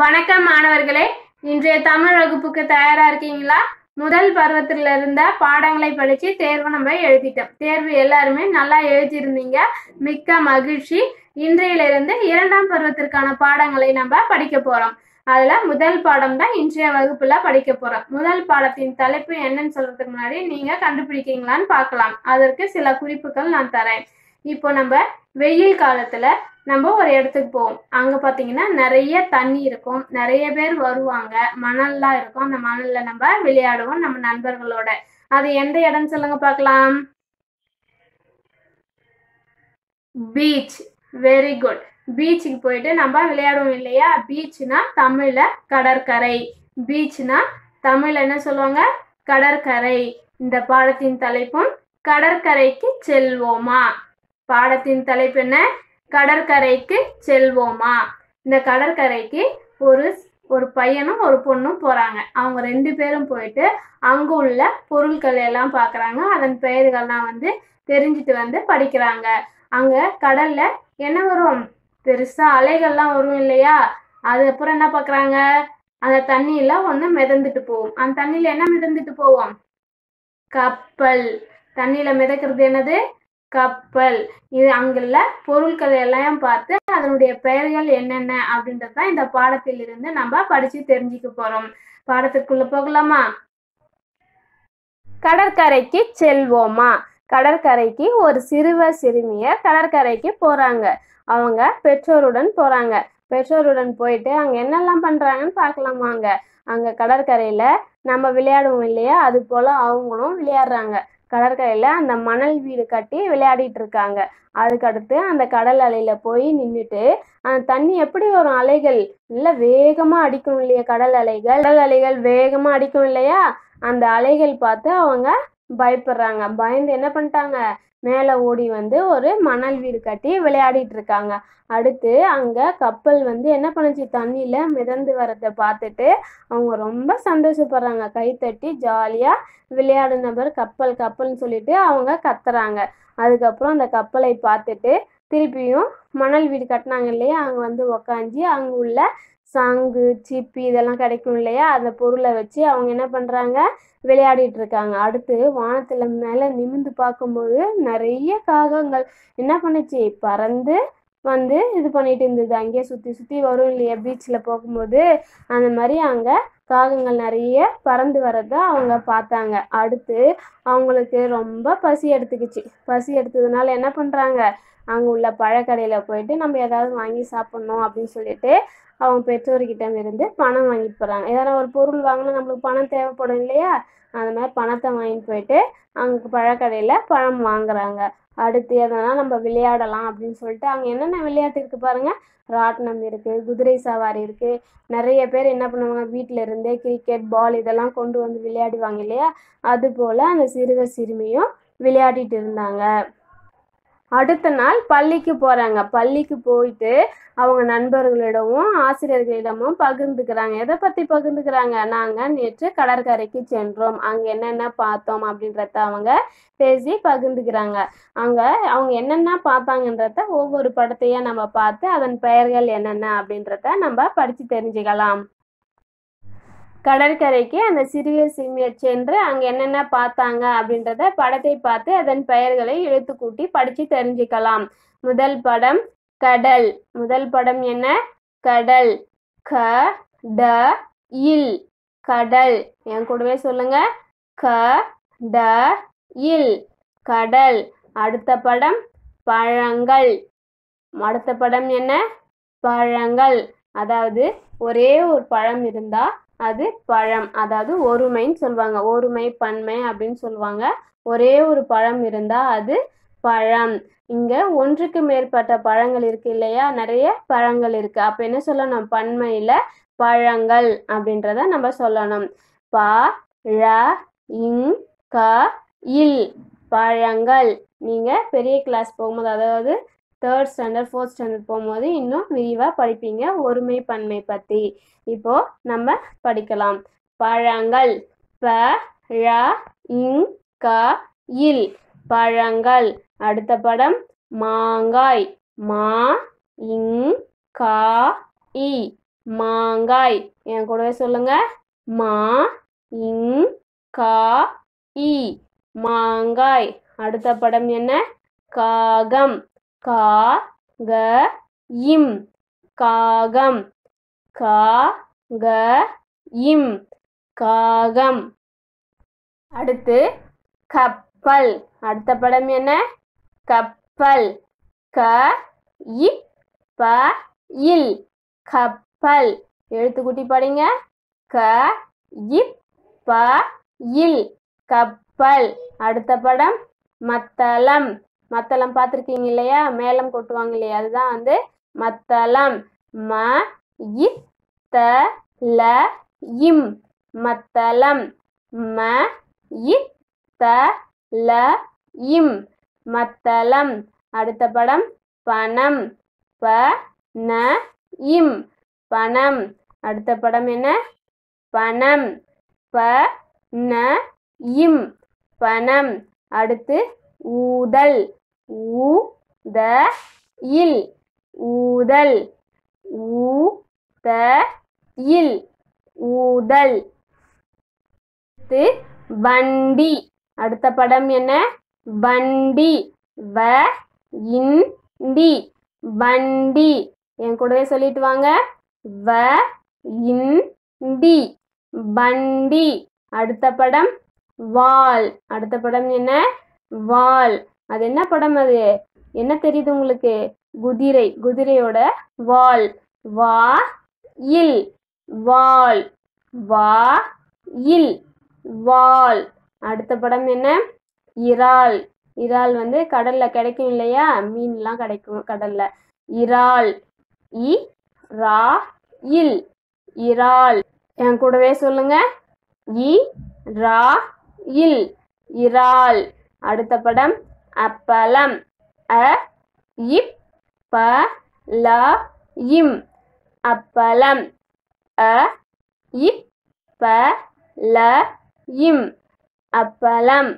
வணக்கம் மாணவர்களே இன்றைய தமிழ் வகுப்புக்கு தயாரா இருக்கீங்களா முதல் பருவத்துல இருந்த பாடங்களை படிச்சு தேர்வு நம்ம எழுதிட்டோம் தேர்வு எல்லாருமே நல்லா எழுதியிருந்தீங்க மிக்க மகிழ்ச்சி இன்றையிலிருந்து இரண்டாம் பருவத்திற்கான பாடங்களை நம்ம படிக்க போறோம் அதுல முதல் பாடம் தான் இன்றைய வகுப்புல படிக்க போறோம் முதல் பாடத்தின் தலைப்பு என்னன்னு சொல்றதுக்கு முன்னாடி நீங்க கண்டுபிடிக்கீங்களான்னு பார்க்கலாம் அதற்கு சில குறிப்புகள் நான் தரேன் இப்போ நம்ம வெயில் காலத்துல நம்ம ஒரு இடத்துக்கு போவோம் அங்க பாத்தீங்கன்னா நிறைய தண்ணி இருக்கும் நிறைய பேர் வருவாங்க மணல்லாம் இருக்கும் அந்த மணல்ல நம்ம விளையாடுவோம் நம்ம நண்பர்களோட அது எந்த இடம் சொல்லுங்க பார்க்கலாம் பீச் வெரி குட் பீச்சுக்கு போயிட்டு நம்ம விளையாடுவோம் இல்லையா பீச்னா தமிழ்ல கடற்கரை பீச்னா தமிழ்ல என்ன சொல்லுவாங்க கடற்கரை இந்த பாடத்தின் தலைப்பும் கடற்கரைக்கு செல்வோமா பாடத்தின் தலைப்பு என்ன கடற்கரைக்கு செல்வோமா இந்த கடற்கரைக்கு ஒரு ஒரு பையனும் ஒரு பொண்ணும் போகிறாங்க அவங்க ரெண்டு பேரும் போயிட்டு அங்கே உள்ள பொருட்கள் எல்லாம் பார்க்குறாங்க அதன் பெயர்கள்லாம் வந்து தெரிஞ்சுட்டு வந்து படிக்கிறாங்க அங்கே கடலில் என்ன வரும் பெருசாக அலைகள்லாம் வரும் இல்லையா அது அப்புறம் என்ன பார்க்குறாங்க அந்த தண்ணியெல்லாம் ஒன்று மிதந்துட்டு போவோம் அந்த தண்ணியில் என்ன மிதந்துட்டு போவோம் கப்பல் தண்ணியில் மிதக்கிறது என்னது கப்பல் இது அங்குள்ள பொருட்கள் எல்லாம் பார்த்து அதனுடைய பெயர்கள் என்னென்ன அப்படின்றது தான் இந்த பாடத்தில் இருந்து நம்ம படிச்சு தெரிஞ்சுக்க போறோம் பாடத்துக்குள்ள போகலாமா கடற்கரைக்கு செல்வோமா கடற்கரைக்கு ஒரு சிறுவ சிறுமியர் கடற்கரைக்கு போறாங்க அவங்க பெற்றோருடன் போறாங்க பெற்றோருடன் போயிட்டு அங்க என்னெல்லாம் பண்றாங்கன்னு பார்க்கலாமாங்க அங்க கடற்கரையில நம்ம விளையாடுவோம் இல்லையா அது போல அவங்களும் விளையாடுறாங்க கடற்கரையில் அந்த மணல் வீடு கட்டி விளையாடிட்டு இருக்காங்க அதுக்கடுத்து அந்த கடல் அலையில் போய் நின்றுட்டு தண்ணி எப்படி வரும் அலைகள் நல்லா வேகமாக அடிக்கும் இல்லையா கடல் அலைகள் கடல் அலைகள் வேகமாக அடிக்கும் இல்லையா அந்த அலைகள் பார்த்து அவங்க பயப்படுறாங்க பயந்து என்ன பண்ணிட்டாங்க மேலே ஓடி வந்து ஒரு மணல் வீடு கட்டி விளையாடிட்டு இருக்காங்க அடுத்து அங்கே கப்பல் வந்து என்ன பண்ணுச்சு தண்ணியில் மிதந்து வரதை பார்த்துட்டு அவங்க ரொம்ப சந்தோஷப்படுறாங்க கைத்தட்டி ஜாலியாக விளையாடுனவர் கப்பல் கப்பல்னு சொல்லிட்டு அவங்க கத்துறாங்க அதுக்கப்புறம் அந்த கப்பலை பார்த்துட்டு திருப்பியும் மணல் வீடு கட்டினாங்க இல்லையா அங்கே வந்து உக்காஞ்சி அங்கே உள்ள சாங்கு சிப்பி இதெல்லாம் கிடைக்கும் இல்லையா அந்த பொருளை வச்சு அவங்க என்ன பண்ணுறாங்க விளையாடிட்டு இருக்காங்க அடுத்து வானத்தில் மேலே நிமிந்து பார்க்கும்போது நிறைய காகங்கள் என்ன பண்ணுச்சு பறந்து வந்து இது பண்ணிட்டு இருந்தது அங்கேயே சுற்றி சுற்றி வரும் இல்லையா பீச்சில் போகும்போது அந்த மாதிரி அங்கே காகங்கள் நிறைய பறந்து வரத அவங்க பார்த்தாங்க அடுத்து அவங்களுக்கு ரொம்ப பசி எடுத்துக்கிச்சு பசி எடுத்ததுனால என்ன பண்ணுறாங்க அங்கே உள்ள பழக்கடையில் போயிட்டு நம்ம ஏதாவது வாங்கி சாப்பிட்ணும் அப்படின்னு சொல்லிட்டு அவங்க பெற்றோர்கிட்ட இருந்து பணம் வாங்கிட்டு போகிறாங்க ஏதாவது ஒரு பொருள் வாங்கினா நம்மளுக்கு பணம் தேவைப்படும் இல்லையா அந்த மாதிரி பணத்தை வாங்கிட்டு போயிட்டு அங்கே பழக்கடையில் பழம் வாங்குறாங்க அடுத்து எதனா நம்ம விளையாடலாம் அப்படின்னு சொல்லிட்டு அங்கே என்னென்ன விளையாட்டு இருக்குது பாருங்கள் ராட்டினம் இருக்குது குதிரை சவாரி இருக்குது நிறைய பேர் என்ன பண்ணுவாங்க வீட்டில் இருந்தே கிரிக்கெட் பால் இதெல்லாம் கொண்டு வந்து விளையாடுவாங்க இல்லையா அதுபோல் அந்த சிறுவர் சிறுமியும் விளையாடிட்டு இருந்தாங்க அடுத்த நாள் பள்ளிக்கு போகிறாங்க பள்ளிக்கு போயிட்டு அவங்க நண்பர்களிடமும் ஆசிரியர்களிடமும் பகிர்ந்துக்கிறாங்க எதை பற்றி பகிர்ந்துக்கிறாங்க நாங்கள் நேற்று கடற்கரைக்கு சென்றோம் அங்கே என்னென்ன பார்த்தோம் அப்படின்றத அவங்க பேசி பகிர்ந்துக்கிறாங்க அங்கே அவங்க என்னென்ன பார்த்தாங்கன்றத ஒவ்வொரு படத்தையும் நம்ம பார்த்து அதன் பெயர்கள் என்னென்ன அப்படின்றத நம்ம படித்து தெரிஞ்சுக்கலாம் கடற்கரைக்கு அந்த சிறிய சிமியர் சென்று அங்கே என்னென்ன பார்த்தாங்க அப்படின்றத படத்தை பார்த்து அதன் பெயர்களை இழுத்து கூட்டி படித்து தெரிஞ்சுக்கலாம் முதல் படம் கடல் முதல் படம் என்ன கடல் க ட இல் கடல் என் கூடவே சொல்லுங்க க ட இல் கடல் அடுத்த படம் பழங்கள் அடுத்த படம் என்ன பழங்கள் அதாவது ஒரே ஒரு பழம் இருந்தால் அது பழம் அதாவது ஒருமைன்னு சொல்லுவாங்க ஒருமை பன்மை அப்படின்னு சொல்லுவாங்க ஒரே ஒரு பழம் இருந்தால் அது பழம் இங்க ஒன்றுக்கு மேற்பட்ட பழங்கள் இருக்கு இல்லையா நிறைய பழங்கள் இருக்கு அப்ப என்ன சொல்லணும் பன்மையில பழங்கள் அப்படின்றத நம்ம சொல்லணும் ப ழ இங் க இல் பழங்கள் நீங்க பெரிய கிளாஸ் போகும்போது அதாவது தேர்ட் ஸ்டாண்டர்ட் ஃபோர்த் ஸ்டாண்டர்ட் போகும்போது இன்னும் விரிவாக படிப்பீங்க ஒருமை பன்மை பற்றி இப்போது நம்ம படிக்கலாம் பழங்கள் ப ழ இங் க இல் பழங்கள் அடுத்த படம் மாங்காய் மா இங் கா இ மாங்காய் என் கூடவே சொல்லுங்க மா இங் கா இ மாங்காய் அடுத்த படம் என்ன காகம் காகம் க இம் காகம் க இம் காகம் அடுத்து கப்பல் அடுத்த படம் என்ன கப்பல் க இ ப இல் கப்பல் குட்டி பாடிங்க க இப் ப இல் கப்பல் அடுத்த படம் மத்தளம் மத்தளம் பார்த்துருக்கீங்க இல்லையா மேளம் கொட்டுவாங்க இல்லையா அதுதான் வந்து மத்தளம் ம இ த ல இம் மத்தளம் ம இ த ல இம் மத்தளம் அடுத்த படம் பணம் ப ந இம் பணம் அடுத்த படம் என்ன பணம் ப ந இம் பணம் அடுத்து ஊதல் ஊ த இல் ஊதல் ஊ த இல் ஊதல் அடுத்து வண்டி அடுத்த படம் என்ன வண்டி வ இண்டி வண்டி என் கூடவே சொல்லிட்டு வாங்க வ இண்டி வண்டி அடுத்த படம் வால் அடுத்த படம் என்ன வால் அது என்ன படம் அது என்ன தெரியுது உங்களுக்கு குதிரை குதிரையோட வால் வா இல் வால் வா இல் வால் அடுத்த படம் என்ன இறால் இறால் வந்து கடல்ல கிடைக்கும் இல்லையா மீன்லாம் கிடைக்கும் கடல்ல இறால் இ ரா இல் இறால் என் கூடவே சொல்லுங்க இ ரா இல் இறால் அடுத்த படம் அப்பளம் அ இப் ப ல இம் அப்பளம் அ இப் ப ல இம் அப்பளம்